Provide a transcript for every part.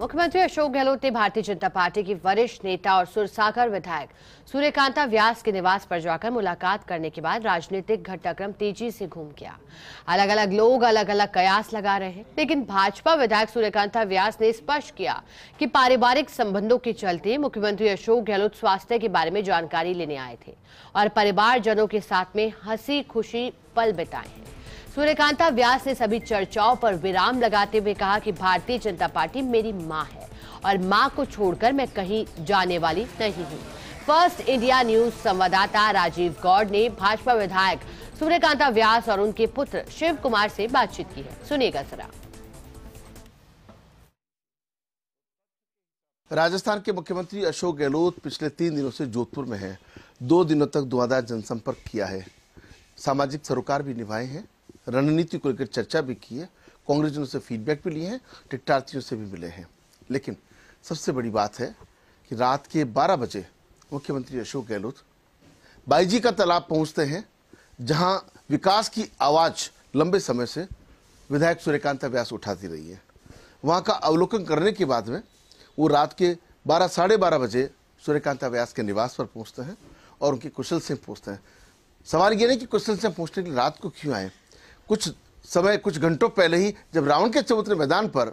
मुख्यमंत्री अशोक गहलोत ने भारतीय जनता पार्टी की वरिष्ठ नेता और सुरसागर विधायक सूर्यकांता व्यास के निवास पर जाकर मुलाकात करने के बाद राजनीतिक घटनाक्रम तेजी से घूम गया अलग अलग लोग अलग अलग कयास लगा रहे हैं लेकिन भाजपा विधायक सूर्यकांता व्यास ने स्पष्ट किया कि पारिवारिक संबंधों के चलते मुख्यमंत्री अशोक गहलोत स्वास्थ्य के बारे में जानकारी लेने आए थे और परिवारजनों के साथ में हंसी खुशी पल बिताए हैं सूर्यकांता व्यास ने सभी चर्चाओं पर विराम लगाते हुए कहा कि भारतीय जनता पार्टी मेरी माँ है और माँ को छोड़कर मैं कहीं जाने वाली नहीं हूँ फर्स्ट इंडिया न्यूज संवाददाता राजीव गौड़ ने भाजपा विधायक सूर्यकांता व्यास और उनके पुत्र शिव कुमार से बातचीत की है सुनिएगा जरा राजस्थान के मुख्यमंत्री अशोक गहलोत पिछले तीन दिनों से जोधपुर में हैं दो दिनों तक दुआदार जनसंपर्क किया है सामाजिक सरोकार भी निभाए हैं रणनीति को लेकर चर्चा भी की है कांग्रेसजनों से फीडबैक भी लिए हैं टिकटार्थियों से भी मिले हैं लेकिन सबसे बड़ी बात है कि रात के 12 बजे मुख्यमंत्री अशोक गहलोत बाईजी का तालाब पहुंचते हैं जहां विकास की आवाज़ लंबे समय से विधायक सूर्यकांता व्यास उठाती रही है वहाँ का अवलोकन करने के बाद में वो रात के बारह साढ़े बारह बजे सूर्यकांता व्यास के निवास पर पहुँचते हैं और उनके कुशल सिंह पहुँचते हैं सवाल ये नहीं कि कुशल सिंह पहुँचने के लिए रात को क्यों आए कुछ समय कुछ घंटों पहले ही जब रावण के चबूतरे मैदान पर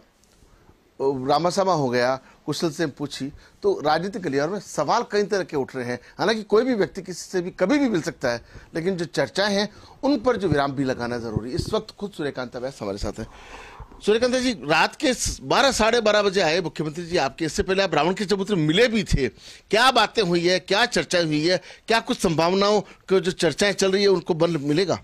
रामासामा हो गया कुशल से पूछी तो राजनीतिक गलियारों में सवाल कई तरह के उठ रहे हैं हालांकि कोई भी व्यक्ति किसी से भी कभी भी मिल सकता है लेकिन जो चर्चाएं हैं उन पर जो विराम भी लगाना जरूरी इस वक्त खुद सूर्यकांत अभ्यास हमारे साथ है सूर्यकांत जी रात के बारह साढ़े बारह बजे आए मुख्यमंत्री जी आपके इससे पहले आप रावण के चबूतरे मिले भी थे क्या बातें हुई है क्या चर्चाएं हुई है क्या कुछ संभावनाओं की जो चर्चाएं चल रही है उनको बल मिलेगा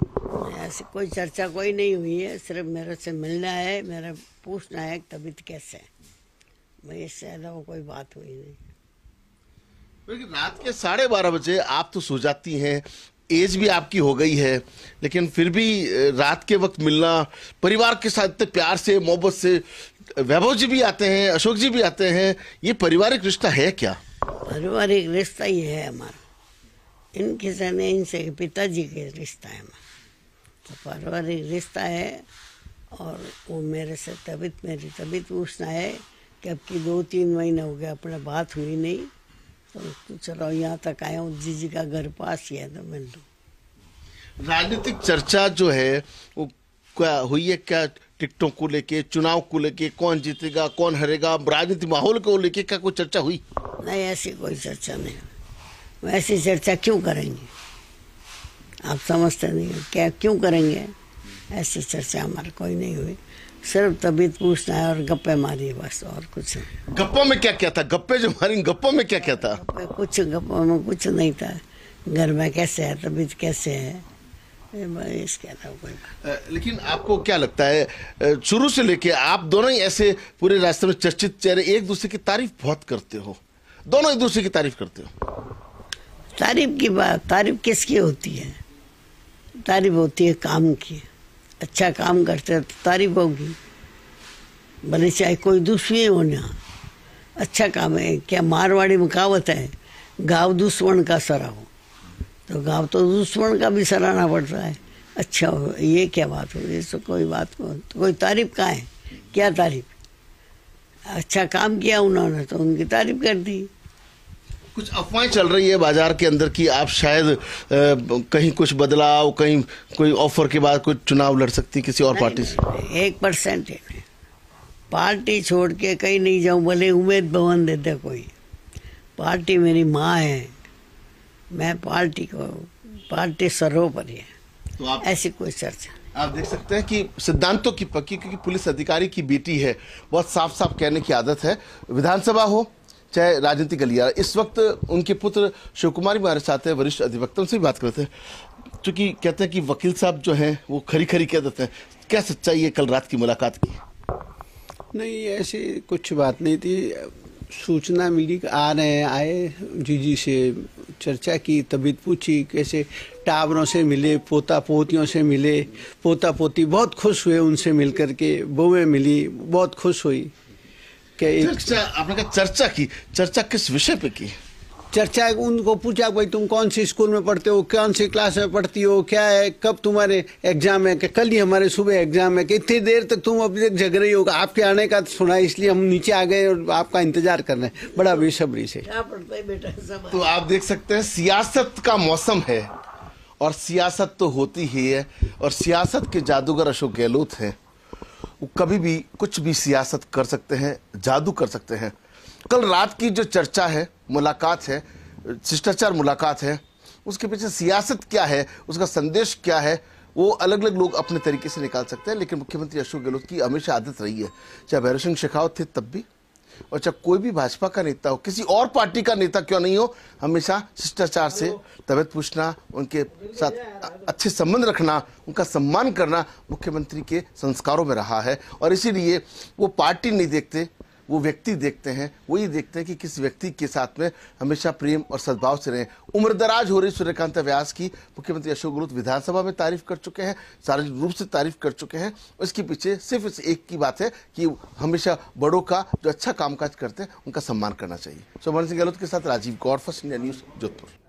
हाँ। ऐसी कोई चर्चा कोई नहीं हुई है सिर्फ मेरे से मिलना है मेरा पूछना है तबीयत कैसे है भाई इससे ज़्यादा कोई बात हुई नहीं रात के साढ़े बारह बजे आप तो सो जाती हैं एज भी आपकी हो गई है लेकिन फिर भी रात के वक्त मिलना परिवार के साथ इतने प्यार से मोहब्बत से वैभव जी भी आते हैं अशोक जी भी आते हैं ये पारिवारिक रिश्ता है क्या पारिवारिक रिश्ता ही है हमारा इनके साथ इनसे पिताजी के रिश्ता है हमारा तो पारिवारिक रिश्ता है और वो मेरे से तबीयत मेरी तबीयत पूछना है कि अब की दो तीन महीने हो गया अपने बात हुई नहीं तो, तो चलो यहाँ तक आया हूँ जीजी का घर पास ही है तो मिल लूँ तो। राजनीतिक चर्चा जो है वो क्या हुई है क्या टिकटों को लेके चुनाव को लेके कौन जीतेगा कौन हरेगा राजनीतिक माहौल को लेके क्या कोई चर्चा हुई नहीं ऐसी कोई चर्चा नहीं ऐसी चर्चा क्यों करेंगे आप समझते नहीं क्या क्यों करेंगे ऐसे चर्चा हमारे कोई नहीं हुई सिर्फ तबीयत पूछना है और गप्पे मारी बस और कुछ गप्पों में क्या क्या था गप्पे जो मारी गप्पों में क्या क्या था कुछ गप्पों में कुछ नहीं था घर में कैसे है तबीयत कैसे है लेकिन आपको क्या लगता है शुरू से लेके आप दोनों ही ऐसे पूरे रास्ते में चर्चित चेहरे एक दूसरे की तारीफ बहुत करते हो दोनों एक दूसरे की तारीफ करते हो तारीफ की बात तारीफ किसकी होती है तारीफ होती है काम की अच्छा काम करते तो तारीफ होगी भले चाहे कोई दुश्मी हो ना अच्छा काम है क्या मारवाड़ी में कहावत है गाँव दुश्मन का सराहो तो गाँव तो दुश्मन का भी सराहना पड़ता है अच्छा हो ये क्या बात हो ये तो कोई बात को तो कोई तारीफ कहाँ है क्या तारीफ अच्छा काम किया उन्होंने तो उनकी तारीफ कर दी कुछ अफवाहें चल रही है बाजार के अंदर कि आप शायद आ, कहीं कुछ बदलाव कहीं कोई ऑफर के बाद कुछ चुनाव लड़ सकती किसी और पार्टी से एक परसेंट है पार्टी छोड़ के कहीं नहीं जाऊं भले उम्मीद भवन देते कोई पार्टी मेरी माँ है मैं पार्टी को पार्टी सर्वोपरि है तो आप ऐसी कोई चर्चा आप देख सकते हैं कि सिद्धांतों की पक्की क्योंकि पुलिस अधिकारी की बेटी है बहुत साफ साफ कहने की आदत है विधानसभा हो चाहे राजनीति गलिया इस वक्त उनके पुत्र शिव कुमार भी हमारे साथ हैं वरिष्ठ अधिवक्ता उनसे भी बात करते हैं चूँकि कहते हैं कि वकील साहब जो हैं वो खरी खरी कह देते हैं क्या सच्चाई है कल रात की मुलाकात की नहीं ऐसी कुछ बात नहीं थी सूचना मिली आ रहे हैं आए जीजी से चर्चा की तबीयत पूछी कैसे टावरों से मिले पोता पोतियों से मिले पोता पोती बहुत खुश हुए उनसे मिल के बहुएँ मिली बहुत खुश हुई चर्चा आपने कहा चर्चा की चर्चा किस विषय पे की चर्चा उनको पूछा भाई तुम कौन सी स्कूल में पढ़ते हो कौन सी क्लास में पढ़ती हो क्या है कब तुम्हारे एग्जाम है कि कल ही हमारे सुबह एग्जाम है कि इतनी देर तक तुम अभी तक झग रही होगा आपके आने का सुना इसलिए हम नीचे आ गए और आपका इंतजार कर रहे हैं बड़ा बेसब्री से क्या पढ़ता है बेटा तो आप देख सकते हैं सियासत का मौसम है और सियासत तो होती ही है और सियासत के जादूगर अशोक गहलोत हैं वो कभी भी कुछ भी सियासत कर सकते हैं जादू कर सकते हैं कल रात की जो चर्चा है मुलाकात है शिष्टाचार मुलाकात है उसके पीछे सियासत क्या है उसका संदेश क्या है वो अलग अलग लोग अपने तरीके से निकाल सकते हैं लेकिन मुख्यमंत्री अशोक गहलोत की हमेशा आदत रही है चाहे भैरव सिंह शेखावत थे तब भी और चाहे कोई भी भाजपा का नेता हो किसी और पार्टी का नेता क्यों नहीं हो हमेशा शिष्टाचार से तबियत पूछना उनके साथ अच्छे संबंध रखना उनका सम्मान करना मुख्यमंत्री के संस्कारों में रहा है और इसीलिए वो पार्टी नहीं देखते वो व्यक्ति देखते हैं वो ये देखते हैं कि किस व्यक्ति के साथ में हमेशा प्रेम और सद्भाव से रहें उम्रदराज हो रही सूर्यकांत व्यास की मुख्यमंत्री अशोक गहलोत विधानसभा में तारीफ कर चुके हैं सार्वजनिक रूप से तारीफ कर चुके हैं इसके पीछे सिर्फ इस एक की बात है कि हमेशा बड़ों का जो अच्छा कामकाज करते हैं उनका सम्मान करना चाहिए सुमन सिंह गहलोत के साथ Rajiv Gaur first India news Jodhpur